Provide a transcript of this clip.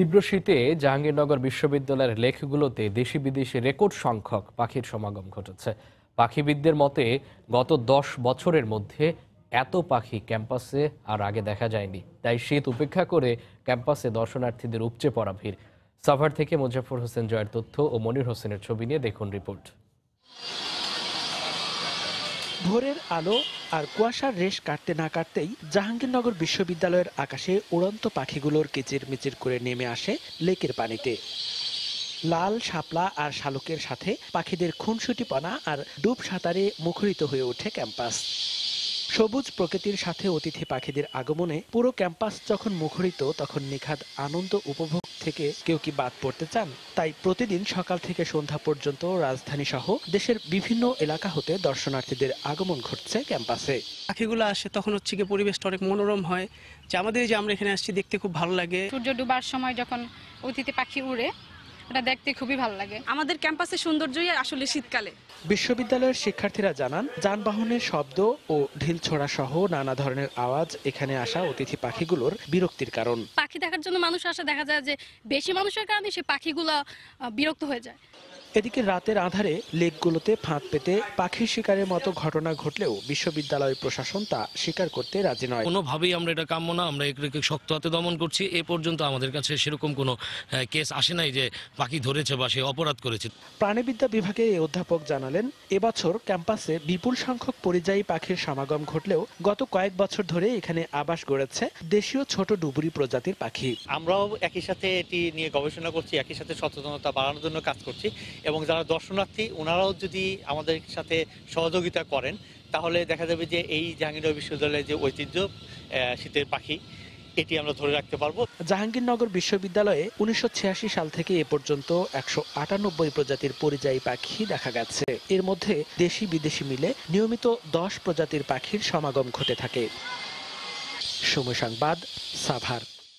তীব্র শীতে জাহাঙ্গীরনগর বিশ্ববিদ্যালয়ের লেখগুলোতে দেশি বিদেশি রেকর্ড সংখ্যক পাখির সমাগম ঘটেছে পাখিবিদদের মতে গত দশ বছরের মধ্যে এত পাখি ক্যাম্পাসে আর আগে দেখা যায়নি তাই শীত উপেক্ষা করে ক্যাম্পাসে দর্শনার্থীদের উপচে পড়া ভিড় সাভার থেকে মুজাফর হোসেন জয়ের তথ্য ও মনির হোসেনের ছবি নিয়ে দেখুন রিপোর্ট ভোরের আলো আর কুয়াশার রেশ কাটতে না কাটতেই জাহাঙ্গীরনগর বিশ্ববিদ্যালয়ের আকাশে উড়ন্ত পাখিগুলোর কিচিরমিচির করে নেমে আসে লেকের পানিতে লাল শাপলা আর শালুকের সাথে পাখিদের খুনসুটিপনা আর ডুব সাঁতারে মুখরিত হয়ে ওঠে ক্যাম্পাস সবুজ প্রকৃতির সাথে অতিথি পাখিদের আগমনে পুরো ক্যাম্পাস যখন মুখরিত তখন নিখাদ আনন্দ উপভোগ থেকে কেউ কি বাদ পড়তে চান তাই প্রতিদিন সকাল থেকে সন্ধ্যা পর্যন্ত রাজধানী সহ দেশের বিভিন্ন এলাকা হতে দর্শনার্থীদের আগমন ঘটছে ক্যাম্পাসে পাখিগুলো আসে তখন হচ্ছে কি পরিবেশটা অনেক মনোরম হয় যে আমাদের যে আমরা এখানে আসছি দেখতে খুব ভালো লাগে সূর্য ডুবার সময় যখন অতিথি পাখি উড়ে এটা দেখতে খুবই ভালো লাগে আমাদের ক্যাম্পাসের সৌন্দর্যই আসলে শীতকালে বিশ্ববিদ্যালয়ের শিক্ষার্থীরা জানান যানবাহনের শব্দ ও ঢিল ছোড়া সহ নানা ধরনের আওয়াজ এখানে আসা অতিথি পাখিগুলোর বিরক্তির কারণ পাখি দেখার জন্য মানুষ আসা দেখা যায় যে বেশি মানুষের কারণে সে পাখিগুলো বিরক্ত হয়ে যায় এদিকে রাতের আধারে লেকগুলোতে ফাঁদ পেতে পাখির শিকারের মতো ঘটনা ঘটলেও বিশ্ববিদ্যালয় প্রশাসন তা স্বীকার করতে রাজি নয় কোনোভাবেই আমরা এটা কাম্য না আমরা শক্ত হাতে দমন করছি এ পর্যন্ত আমাদের কাছে সেরকম কোনো কেস আসে নাই যে পাখি ধরেছে বা সে অপরাধ করেছে প্রাণীবিদ্যা বিভাগে এই অধ্যাপক জানালেন এবছর ক্যাম্পাসে বিপুল সংখ্যক পরিযায়ী পাখির সমাগম ঘটলেও গত কয়েক বছর ধরে এখানে আবাস গড়েছে দেশীয় ছোট ডুবুরি প্রজাতির পাখি আমরাও একই সাথে এটি নিয়ে গবেষণা করছি একই সাথে সচেতনতা বাড়ানোর জন্য কাজ করছি এবং যারা দর্শনার্থী ওনারাও যদি আমাদের সাথে সহযোগিতা করেন তাহলে দেখা যাবে যে এই জাহাঙ্গীরনগর বিশ্ববিদ্যালয়ের যে ঐতিহ্য শীতের পাখি এটি আমরা ধরে রাখতে পারবো জাহাঙ্গীরনগর বিশ্ববিদ্যালয়ে উনিশশো সাল থেকে এ পর্যন্ত একশো প্রজাতির পরিযায়ী পাখি দেখা গেছে এর মধ্যে দেশি বিদেশি মিলে নিয়মিত দশ প্রজাতির পাখির সমাগম ঘটে থাকে সময় সংবাদ সাভার